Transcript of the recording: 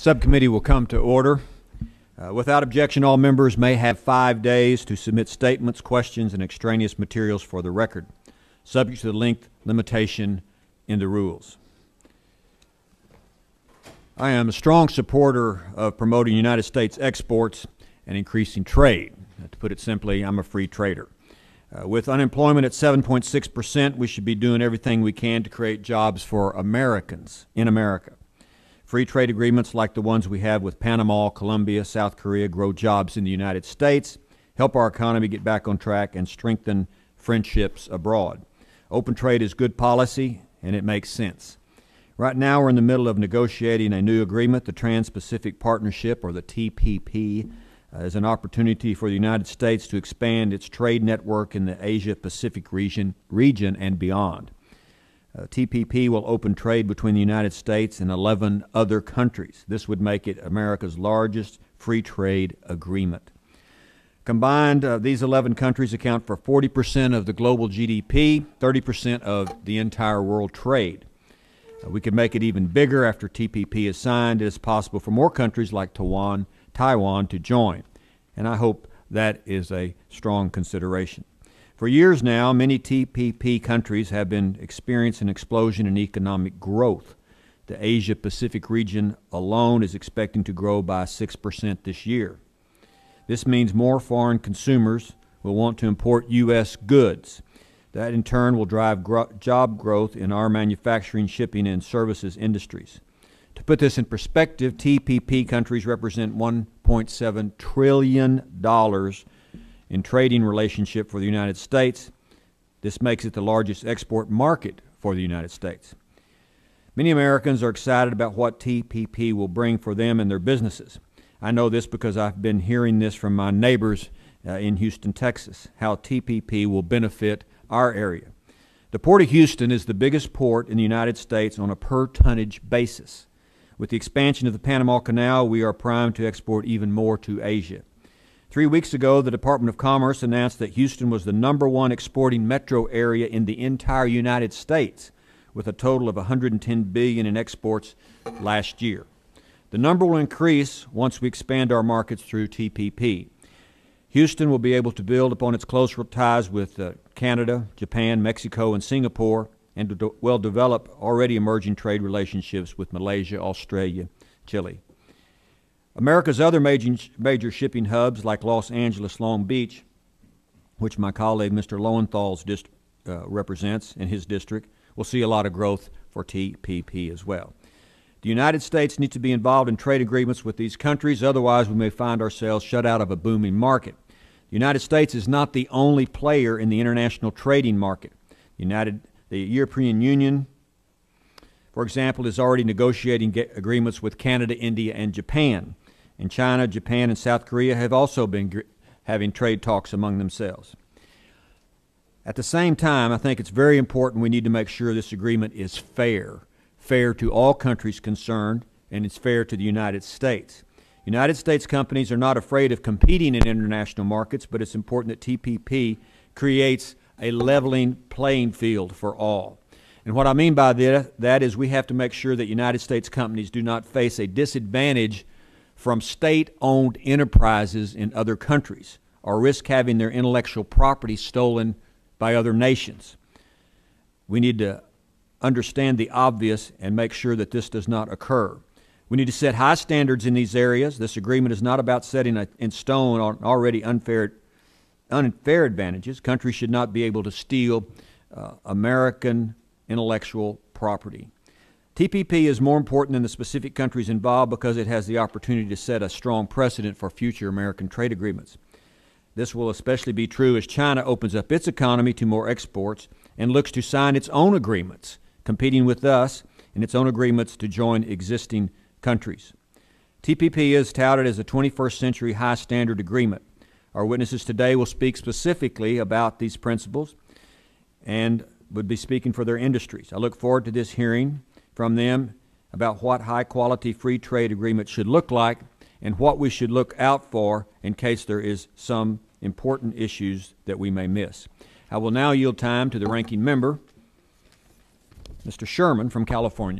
Subcommittee will come to order. Uh, without objection, all members may have five days to submit statements, questions, and extraneous materials for the record, subject to the length limitation in the rules. I am a strong supporter of promoting United States exports and increasing trade. To put it simply, I'm a free trader. Uh, with unemployment at 7.6%, we should be doing everything we can to create jobs for Americans in America. Free trade agreements like the ones we have with Panama, Colombia, South Korea grow jobs in the United States, help our economy get back on track, and strengthen friendships abroad. Open trade is good policy, and it makes sense. Right now, we're in the middle of negotiating a new agreement, the Trans Pacific Partnership, or the TPP, as uh, an opportunity for the United States to expand its trade network in the Asia Pacific region, region and beyond. Uh, TPP will open trade between the United States and 11 other countries. This would make it America's largest free trade agreement. Combined, uh, these 11 countries account for 40% of the global GDP, 30% of the entire world trade. Uh, we could make it even bigger after TPP is signed. It is possible for more countries like Taiwan, Taiwan to join. And I hope that is a strong consideration. For years now, many TPP countries have been experiencing an explosion in economic growth. The Asia Pacific region alone is expecting to grow by 6% this year. This means more foreign consumers will want to import U.S. goods. That in turn will drive gro- job growth in our manufacturing, shipping, and services industries. To put this in perspective, TPP countries represent $1.7 trillion in trading relationship for the United States. This makes it the largest export market for the United States. Many Americans are excited about what TPP will bring for them and their businesses. I know this because I've been hearing this from my neighbors uh, in Houston, Texas, how TPP will benefit our area. The Port of Houston is the biggest port in the United States on a per tonnage basis. With the expansion of the Panama Canal, we are primed to export even more to Asia. Three weeks ago, the Department of Commerce announced that Houston was the number one exporting metro area in the entire United States, with a total of 110 billion in exports last year. The number will increase once we expand our markets through TPP. Houston will be able to build upon its close ties with uh, Canada, Japan, Mexico, and Singapore, and will develop already emerging trade relationships with Malaysia, Australia, Chile, America's other major, major shipping hubs, like Los Angeles, Long Beach, which my colleague Mr. Lowenthal's dist- uh, represents in his district, will see a lot of growth for TPP as well. The United States needs to be involved in trade agreements with these countries, otherwise, we may find ourselves shut out of a booming market. The United States is not the only player in the international trading market. United, the European Union, for example, is already negotiating agreements with Canada, India, and Japan and China, Japan, and South Korea have also been having trade talks among themselves. At the same time, I think it's very important we need to make sure this agreement is fair, fair to all countries concerned, and it's fair to the United States. United States companies are not afraid of competing in international markets, but it's important that TPP creates a leveling playing field for all. And what I mean by that, that is we have to make sure that United States companies do not face a disadvantage from state owned enterprises in other countries or risk having their intellectual property stolen by other nations. We need to understand the obvious and make sure that this does not occur. We need to set high standards in these areas. This agreement is not about setting a, in stone on already unfair, unfair advantages. Countries should not be able to steal uh, American intellectual property. TPP is more important than the specific countries involved because it has the opportunity to set a strong precedent for future American trade agreements. This will especially be true as China opens up its economy to more exports and looks to sign its own agreements, competing with us in its own agreements to join existing countries. TPP is touted as a 21st century high standard agreement. Our witnesses today will speak specifically about these principles and would be speaking for their industries. I look forward to this hearing from them about what high quality free trade agreements should look like and what we should look out for in case there is some important issues that we may miss. I will now yield time to the ranking member, Mr. Sherman from California.